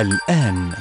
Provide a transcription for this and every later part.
الآن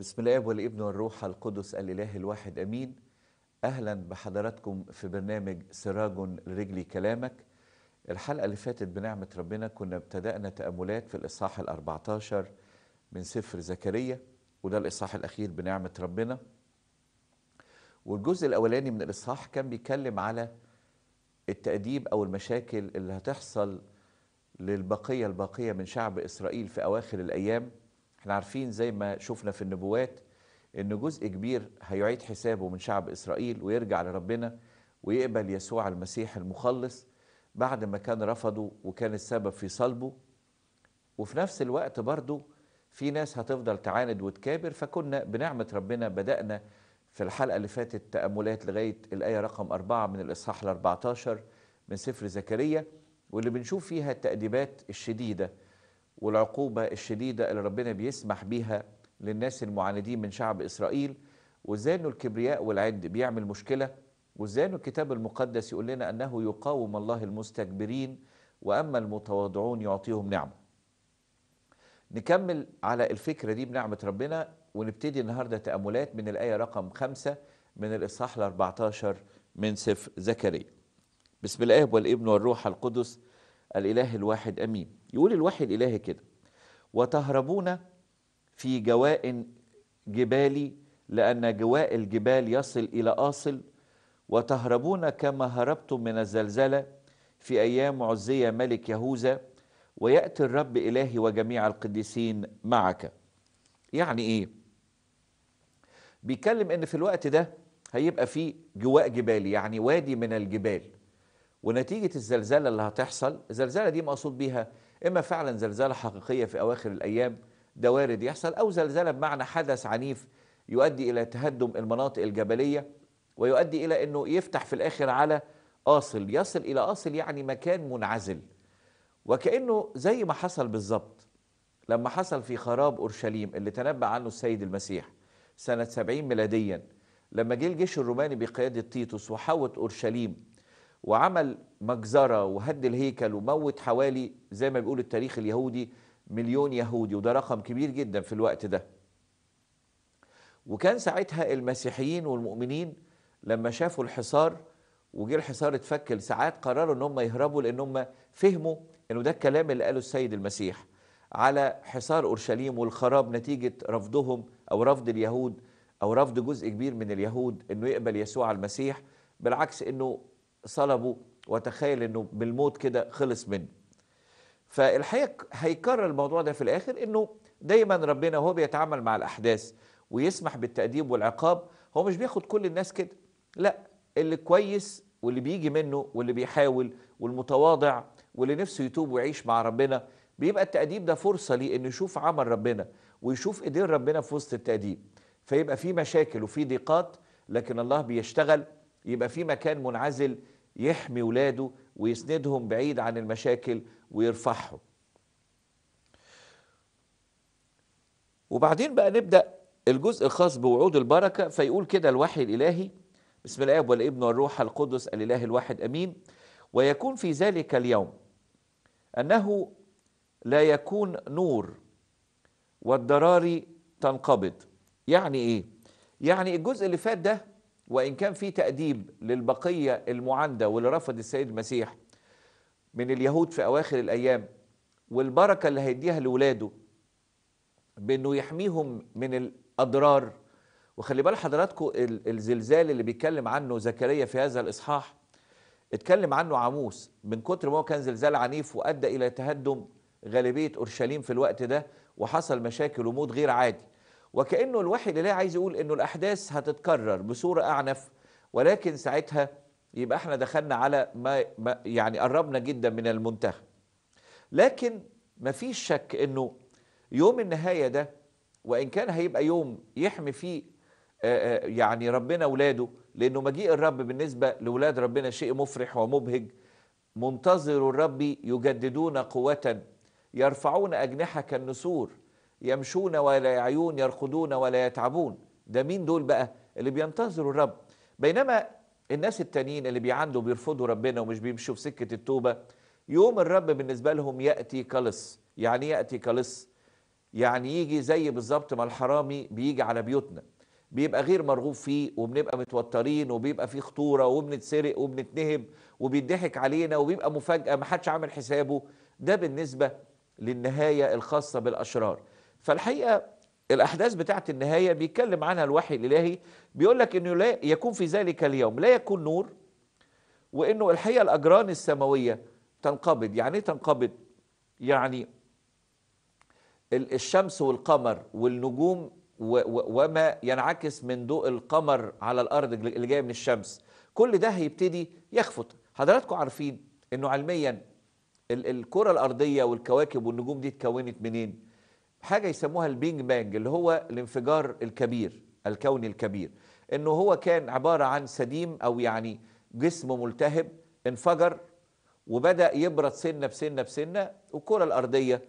بسم الله والابن والروح القدس الإله الواحد أمين أهلا بحضراتكم في برنامج سراج لرجلي كلامك الحلقة اللي فاتت بنعمة ربنا كنا ابتدأنا تأملات في الإصحاح ال14 من سفر زكريا وده الإصحاح الأخير بنعمة ربنا والجزء الأولاني من الإصحاح كان بيتكلم على التأديب أو المشاكل اللي هتحصل للبقية الباقية من شعب إسرائيل في أواخر الأيام احنا عارفين زي ما شفنا في النبوات ان جزء كبير هيعيد حسابه من شعب اسرائيل ويرجع لربنا ويقبل يسوع المسيح المخلص بعد ما كان رفضه وكان السبب في صلبه وفي نفس الوقت برضه في ناس هتفضل تعاند وتكابر فكنا بنعمة ربنا بدأنا في الحلقة اللي فاتت تأملات لغاية الآية رقم أربعة من الإصحاح ال 14 من سفر زكريا واللي بنشوف فيها التأديبات الشديدة والعقوبة الشديدة اللي ربنا بيسمح بيها للناس المعاندين من شعب إسرائيل وإزاي أنه الكبرياء والعند بيعمل مشكلة وإزاي أنه الكتاب المقدس يقول لنا أنه يقاوم الله المستكبرين وأما المتواضعون يعطيهم نعمة نكمل على الفكرة دي بنعمة ربنا ونبتدي النهاردة تأملات من الآية رقم خمسة من الإصحاح ال 14 من سفر زكريا بسم الآب والابن والروح القدس الإله الواحد أمين يقول الوحي الإلهي كده وتهربون في جواء جبالي لأن جواء الجبال يصل إلى آصل وتهربون كما هربتم من الزلزلة في أيام عزية ملك يهوذا ويأتي الرب إلهي وجميع القديسين معك يعني إيه؟ بيتكلم إن في الوقت ده هيبقى في جواء جبالي يعني وادي من الجبال ونتيجة الزلزلة اللي هتحصل الزلزلة دي مقصود بيها إما فعلا زلزالة حقيقية في أواخر الأيام ده وارد يحصل أو زلزالة بمعنى حدث عنيف يؤدي إلى تهدم المناطق الجبلية ويؤدي إلى أنه يفتح في الآخر على آصل يصل إلى آصل يعني مكان منعزل وكأنه زي ما حصل بالظبط لما حصل في خراب أورشليم اللي تنبأ عنه السيد المسيح سنة 70 ميلاديا لما جه الجيش الروماني بقيادة تيتوس وحوت أورشليم وعمل مجزرة وهد الهيكل وموت حوالي زي ما بيقول التاريخ اليهودي مليون يهودي وده رقم كبير جدا في الوقت ده وكان ساعتها المسيحيين والمؤمنين لما شافوا الحصار وجه الحصار اتفك لساعات قرروا ان هم يهربوا لان هم فهموا انه ده الكلام اللي قاله السيد المسيح على حصار اورشليم والخراب نتيجه رفضهم او رفض اليهود او رفض جزء كبير من اليهود انه يقبل يسوع المسيح بالعكس انه صلبه وتخيل انه بالموت كده خلص منه فالحقيقه هيكرر الموضوع ده في الاخر انه دايما ربنا هو بيتعامل مع الاحداث ويسمح بالتاديب والعقاب هو مش بياخد كل الناس كده لا اللي كويس واللي بيجي منه واللي بيحاول والمتواضع واللي نفسه يتوب ويعيش مع ربنا بيبقى التأديب ده فرصة ليه إنه يشوف عمل ربنا ويشوف إيدين ربنا في وسط التأديب فيبقى في مشاكل وفي ضيقات لكن الله بيشتغل يبقى في مكان منعزل يحمي ولاده ويسندهم بعيد عن المشاكل ويرفعهم وبعدين بقى نبدأ الجزء الخاص بوعود البركة فيقول كده الوحي الإلهي بسم الآب والابن والروح القدس الإله الواحد أمين ويكون في ذلك اليوم أنه لا يكون نور والضراري تنقبض يعني إيه؟ يعني الجزء اللي فات ده وإن كان في تأديب للبقية المعاندة واللي رفض السيد المسيح من اليهود في أواخر الأيام والبركة اللي هيديها لولاده بأنه يحميهم من الأضرار وخلي بال حضراتكم الزلزال اللي بيتكلم عنه زكريا في هذا الإصحاح اتكلم عنه عاموس من كتر ما هو كان زلزال عنيف وأدى إلى تهدم غالبية أورشليم في الوقت ده وحصل مشاكل وموت غير عادي وكأنه الوحي اللي عايز يقول إنه الأحداث هتتكرر بصورة أعنف ولكن ساعتها يبقى احنا دخلنا على ما, ما يعني قربنا جدا من المنتهى لكن مفيش شك انه يوم النهايه ده وان كان هيبقى يوم يحمي فيه يعني ربنا اولاده لانه مجيء الرب بالنسبه لاولاد ربنا شيء مفرح ومبهج منتظر الرب يجددون قوه يرفعون اجنحه كالنسور يمشون ولا يعيون يرقدون ولا يتعبون ده مين دول بقى اللي بينتظروا الرب بينما الناس التانيين اللي بيعندوا بيرفضوا ربنا ومش بيمشوا في سكة التوبة يوم الرب بالنسبة لهم يأتي كلص يعني إيه يأتي كلص يعني يجي زي بالظبط ما الحرامي بيجي على بيوتنا بيبقى غير مرغوب فيه وبنبقى متوترين وبيبقى فيه خطوره وبنتسرق وبنتنهب وبيضحك علينا وبيبقى مفاجاه ما حدش عامل حسابه ده بالنسبه للنهايه الخاصه بالاشرار فالحقيقة الأحداث بتاعت النهاية بيتكلم عنها الوحي الإلهي بيقول لك إنه لا يكون في ذلك اليوم لا يكون نور وإنه الحقيقة الأجران السماوية تنقبض يعني إيه تنقبض؟ يعني الشمس والقمر والنجوم وما ينعكس من ضوء القمر على الأرض اللي جاي من الشمس كل ده هيبتدي يخفت حضراتكم عارفين إنه علميا الكرة الأرضية والكواكب والنجوم دي اتكونت منين؟ حاجة يسموها البينج بانج اللي هو الانفجار الكبير الكوني الكبير انه هو كان عبارة عن سديم او يعني جسم ملتهب انفجر وبدأ يبرد سنة بسنة بسنة والكرة الأرضية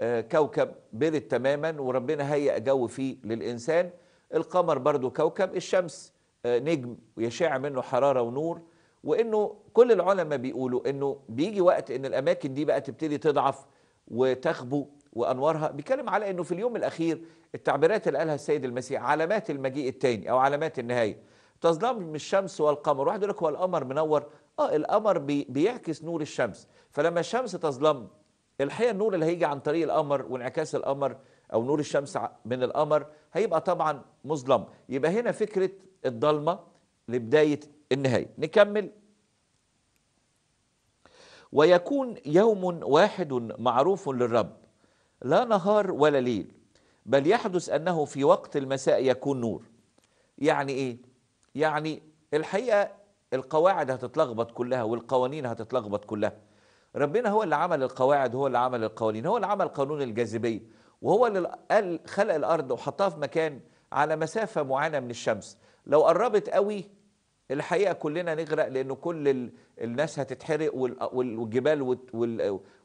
آه، كوكب برد تماما وربنا هيأ جو فيه للإنسان القمر برضو كوكب الشمس آه، نجم يشع منه حرارة ونور وإنه كل العلماء بيقولوا إنه بيجي وقت إن الأماكن دي بقى تبتدي تضعف وتخبو وانوارها بيتكلم على انه في اليوم الاخير التعبيرات اللي قالها السيد المسيح علامات المجيء الثاني او علامات النهايه تظلم الشمس والقمر واحد يقول لك هو القمر منور اه القمر بي بيعكس نور الشمس فلما الشمس تظلم الحقيقه النور اللي هيجي عن طريق القمر وانعكاس القمر او نور الشمس من القمر هيبقى طبعا مظلم يبقى هنا فكره الضلمه لبدايه النهايه نكمل ويكون يوم واحد معروف للرب لا نهار ولا ليل بل يحدث أنه في وقت المساء يكون نور يعني إيه؟ يعني الحقيقة القواعد هتتلخبط كلها والقوانين هتتلخبط كلها ربنا هو اللي عمل القواعد هو اللي عمل القوانين هو اللي عمل قانون الجاذبية وهو اللي خلق الأرض وحطها في مكان على مسافة معينة من الشمس لو قربت قوي الحقيقه كلنا نغرق لان كل الناس هتتحرق والجبال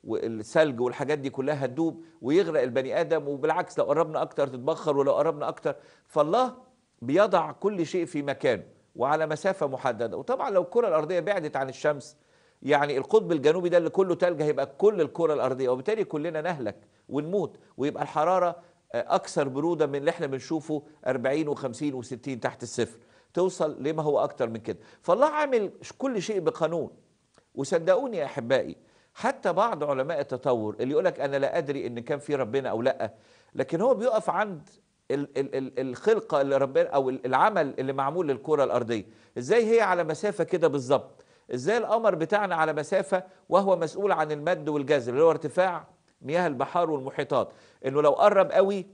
والثلج والحاجات دي كلها هتدوب ويغرق البني ادم وبالعكس لو قربنا اكتر تتبخر ولو قربنا اكتر فالله بيضع كل شيء في مكانه وعلى مسافه محدده وطبعا لو الكره الارضيه بعدت عن الشمس يعني القطب الجنوبي ده اللي كله ثلج هيبقى كل الكره الارضيه وبالتالي كلنا نهلك ونموت ويبقى الحراره اكثر بروده من اللي احنا بنشوفه 40 و50 و60 تحت الصفر توصل لما هو أكتر من كده فالله عامل كل شيء بقانون وصدقوني يا أحبائي حتى بعض علماء التطور اللي يقولك أنا لا أدري إن كان في ربنا أو لأ لكن هو بيقف عند الخلقة اللي ربنا أو العمل اللي معمول للكرة الأرضية إزاي هي على مسافة كده بالظبط إزاي القمر بتاعنا على مسافة وهو مسؤول عن المد والجزر اللي هو ارتفاع مياه البحار والمحيطات إنه لو قرب قوي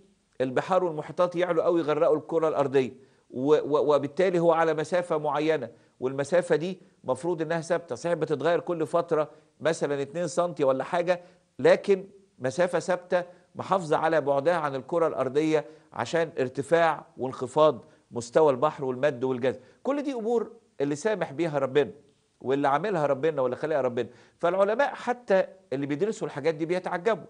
البحار والمحيطات يعلو قوي يغرقوا الكرة الأرضية وبالتالي هو على مسافة معينة والمسافة دي مفروض انها ثابتة صحيح بتتغير كل فترة مثلا 2 سم ولا حاجة لكن مسافة ثابتة محافظة على بعدها عن الكرة الأرضية عشان ارتفاع وانخفاض مستوى البحر والمد والجذب كل دي أمور اللي سامح بيها ربنا واللي عاملها ربنا واللي خلقها ربنا فالعلماء حتى اللي بيدرسوا الحاجات دي بيتعجبوا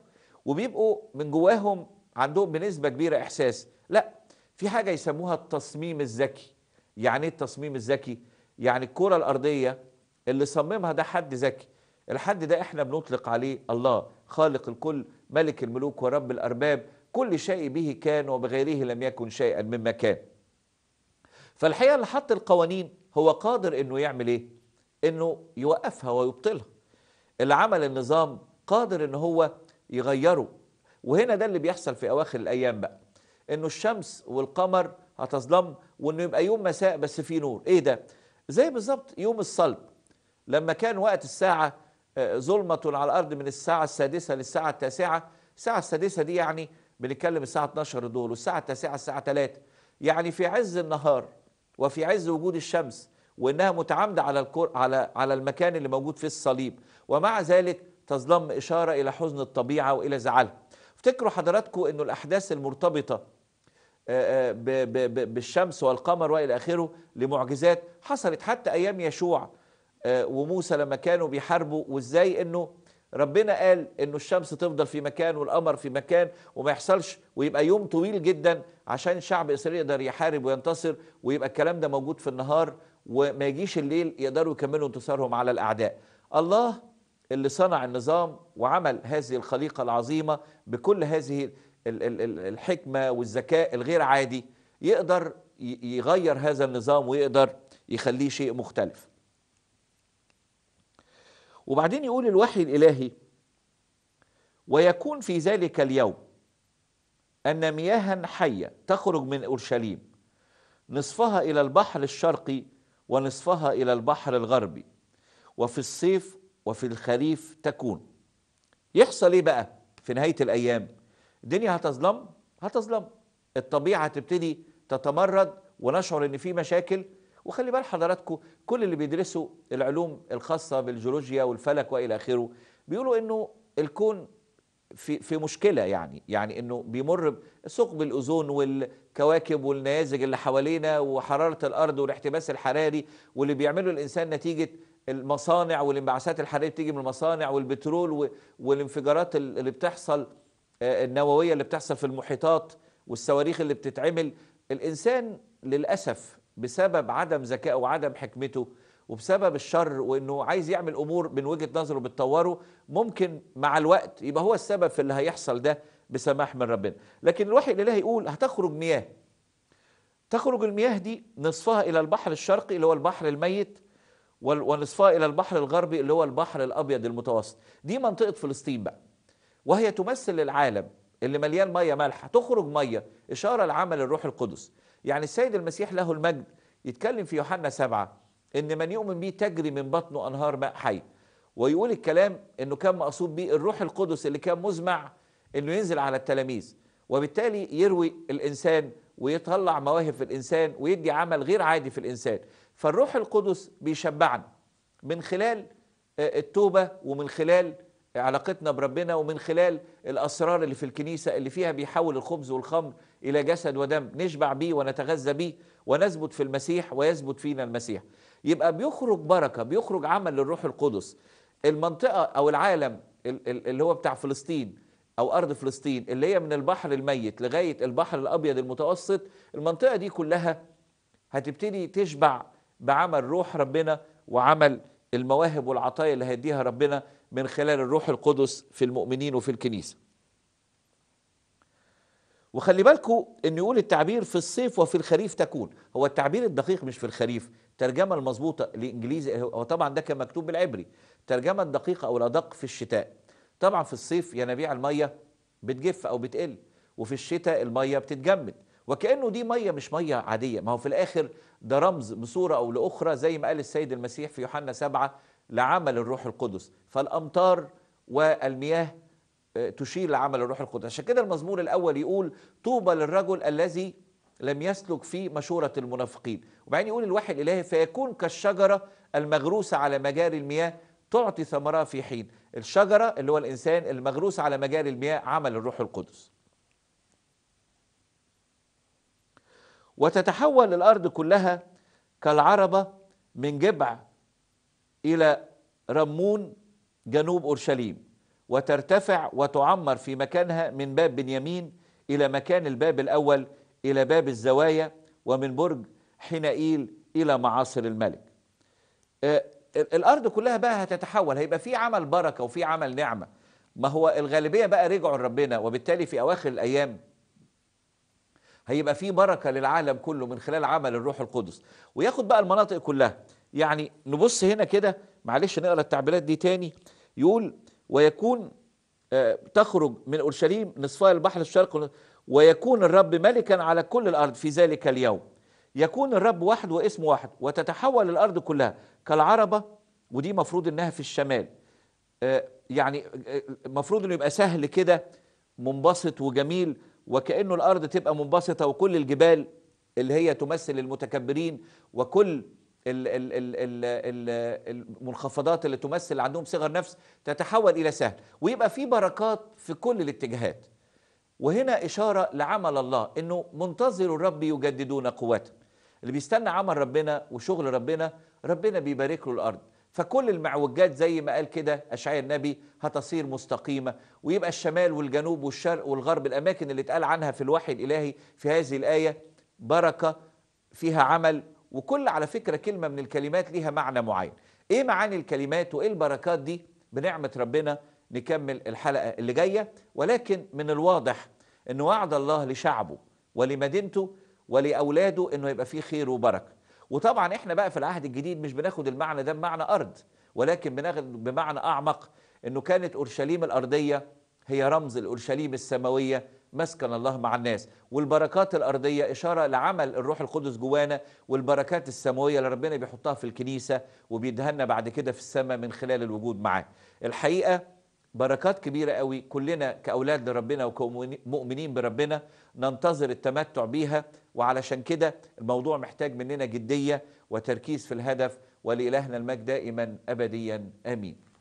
وبيبقوا من جواهم عندهم بنسبة كبيرة إحساس لا في حاجه يسموها التصميم الذكي يعني ايه التصميم الذكي يعني الكره الارضيه اللي صممها ده حد ذكي الحد ده احنا بنطلق عليه الله خالق الكل ملك الملوك ورب الارباب كل شيء به كان وبغيره لم يكن شيئا مما كان فالحقيقه اللي حط القوانين هو قادر انه يعمل ايه انه يوقفها ويبطلها اللي عمل النظام قادر ان هو يغيره وهنا ده اللي بيحصل في اواخر الايام بقى انه الشمس والقمر هتظلم وانه يبقى يوم مساء بس فيه نور ايه ده زي بالظبط يوم الصلب لما كان وقت الساعة آه، ظلمة على الأرض من الساعة السادسة للساعة التاسعة الساعة السادسة دي يعني بنتكلم الساعة 12 دول والساعة التاسعة الساعة 3 يعني في عز النهار وفي عز وجود الشمس وإنها متعامدة على الكر على على المكان اللي موجود فيه الصليب ومع ذلك تظلم إشارة إلى حزن الطبيعة وإلى زعلها افتكروا حضراتكم إنه الأحداث المرتبطة آه، آه، بالشمس والقمر والى اخره لمعجزات حصلت حتى ايام يشوع آه، وموسى لما كانوا بيحاربوا وازاي انه ربنا قال انه الشمس تفضل في مكان والقمر في مكان وما يحصلش ويبقى يوم طويل جدا عشان شعب اسرائيل يقدر يحارب وينتصر ويبقى الكلام ده موجود في النهار وما يجيش الليل يقدروا يكملوا انتصارهم على الاعداء. الله اللي صنع النظام وعمل هذه الخليقه العظيمه بكل هذه الحكمه والذكاء الغير عادي يقدر يغير هذا النظام ويقدر يخليه شيء مختلف وبعدين يقول الوحي الالهي ويكون في ذلك اليوم ان مياها حيه تخرج من اورشليم نصفها الى البحر الشرقي ونصفها الى البحر الغربي وفي الصيف وفي الخريف تكون يحصل ايه بقى في نهايه الايام الدنيا هتظلم هتظلم الطبيعة هتبتدي تتمرد ونشعر ان في مشاكل وخلي بال حضراتكم كل اللي بيدرسوا العلوم الخاصة بالجيولوجيا والفلك والى اخره بيقولوا انه الكون في في مشكله يعني يعني انه بيمر ثقب الاوزون والكواكب والنيازج اللي حوالينا وحراره الارض والاحتباس الحراري واللي بيعمله الانسان نتيجه المصانع والانبعاثات الحراريه بتيجي من المصانع والبترول والانفجارات اللي بتحصل النووية اللي بتحصل في المحيطات والصواريخ اللي بتتعمل الإنسان للأسف بسبب عدم ذكائه وعدم حكمته وبسبب الشر وانه عايز يعمل امور من وجهه نظره بتطوره ممكن مع الوقت يبقى هو السبب في اللي هيحصل ده بسماح من ربنا لكن الوحي الالهي يقول هتخرج مياه تخرج المياه دي نصفها الى البحر الشرقي اللي هو البحر الميت ونصفها الى البحر الغربي اللي هو البحر الابيض المتوسط دي منطقه فلسطين بقى وهي تمثل العالم اللي مليان ميه مالحه تخرج ميه اشاره لعمل الروح القدس يعني السيد المسيح له المجد يتكلم في يوحنا سبعة ان من يؤمن به تجري من بطنه انهار ماء حي ويقول الكلام انه كان مقصود به الروح القدس اللي كان مزمع انه ينزل على التلاميذ وبالتالي يروي الانسان ويطلع مواهب في الانسان ويدي عمل غير عادي في الانسان فالروح القدس بيشبعنا من خلال آه، التوبه ومن خلال علاقتنا بربنا ومن خلال الأسرار اللي في الكنيسة اللي فيها بيحول الخبز والخمر إلى جسد ودم نشبع بيه ونتغذى بيه ونثبت في المسيح ويثبت فينا المسيح يبقى بيخرج بركة بيخرج عمل للروح القدس المنطقة أو العالم اللي هو بتاع فلسطين أو أرض فلسطين اللي هي من البحر الميت لغاية البحر الأبيض المتوسط المنطقة دي كلها هتبتدي تشبع بعمل روح ربنا وعمل المواهب والعطايا اللي هيديها ربنا من خلال الروح القدس في المؤمنين وفي الكنيسة وخلي بالكم ان يقول التعبير في الصيف وفي الخريف تكون هو التعبير الدقيق مش في الخريف الترجمة المظبوطة لإنجليزي هو طبعا ده كان مكتوب بالعبري الترجمة الدقيقة أو الأدق في الشتاء طبعا في الصيف ينابيع المية بتجف أو بتقل وفي الشتاء المية بتتجمد وكأنه دي مية مش مية عادية ما هو في الآخر ده رمز بصورة أو لأخرى زي ما قال السيد المسيح في يوحنا سبعة لعمل الروح القدس فالأمطار والمياه آه، تشير لعمل الروح القدس عشان كده المزمور الأول يقول طوبى للرجل الذي لم يسلك في مشورة المنافقين وبعدين يقول الوحي الإلهي فيكون كالشجرة المغروسة على مجاري المياه تعطي ثمرها في حين الشجرة اللي هو الإنسان المغروس على مجاري المياه عمل الروح القدس وتتحول الأرض كلها كالعربة من جبع إلى رمون جنوب أورشليم وترتفع وتعمر في مكانها من باب بنيامين إلى مكان الباب الأول إلى باب الزوايا ومن برج حنائيل إلى معاصر الملك آه، الأرض كلها بقى هتتحول هيبقى في عمل بركة وفي عمل نعمة ما هو الغالبية بقى رجعوا لربنا وبالتالي في أواخر الأيام هيبقى في بركة للعالم كله من خلال عمل الروح القدس وياخد بقى المناطق كلها يعني نبص هنا كده معلش نقرا التعبيرات دي تاني يقول ويكون آه، تخرج من اورشليم نصفاء البحر الشرق ويكون الرب ملكا على كل الارض في ذلك اليوم يكون الرب واحد واسمه واحد وتتحول الارض كلها كالعربه ودي مفروض انها في الشمال آه، يعني آه، مفروض انه يبقى سهل كده منبسط وجميل وكانه الارض تبقى منبسطه وكل الجبال اللي هي تمثل المتكبرين وكل المنخفضات اللي تمثل عندهم صغر نفس تتحول الى سهل ويبقى في بركات في كل الاتجاهات وهنا اشاره لعمل الله انه منتظر الرب يجددون قوته اللي بيستنى عمل ربنا وشغل ربنا ربنا بيبارك له الارض فكل المعوجات زي ما قال كده اشعياء النبي هتصير مستقيمه ويبقى الشمال والجنوب والشرق والغرب الاماكن اللي اتقال عنها في الوحي الالهي في هذه الايه بركه فيها عمل وكل على فكرة كلمة من الكلمات ليها معنى معين ايه معاني الكلمات وايه البركات دي بنعمة ربنا نكمل الحلقة اللي جاية ولكن من الواضح ان وعد الله لشعبه ولمدينته ولأولاده انه يبقى فيه خير وبركة وطبعا احنا بقى في العهد الجديد مش بناخد المعنى ده بمعنى أرض ولكن بناخد بمعنى أعمق انه كانت أورشليم الأرضية هي رمز الأورشليم السماوية مسكن الله مع الناس والبركات الأرضية إشارة لعمل الروح القدس جوانا والبركات السماوية اللي ربنا بيحطها في الكنيسة وبيدهنا بعد كده في السماء من خلال الوجود معاه الحقيقة بركات كبيرة قوي كلنا كأولاد لربنا وكمؤمنين بربنا ننتظر التمتع بيها وعلشان كده الموضوع محتاج مننا جدية وتركيز في الهدف ولإلهنا المجد دائما أبديا آمين